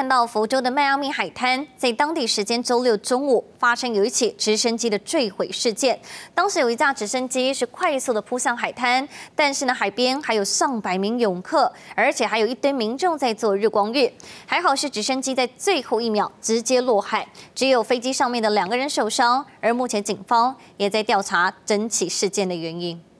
看到佛州的迈阿密海滩，在当地时间周六中午发生有一起直升机的坠毁事件。当时有一架直升机是快速的扑向海滩，但是呢，海边还有上百名游客，而且还有一堆民众在做日光浴。还好是直升机在最后一秒直接落海，只有飞机上面的两个人受伤。而目前警方也在调查整起事件的原因。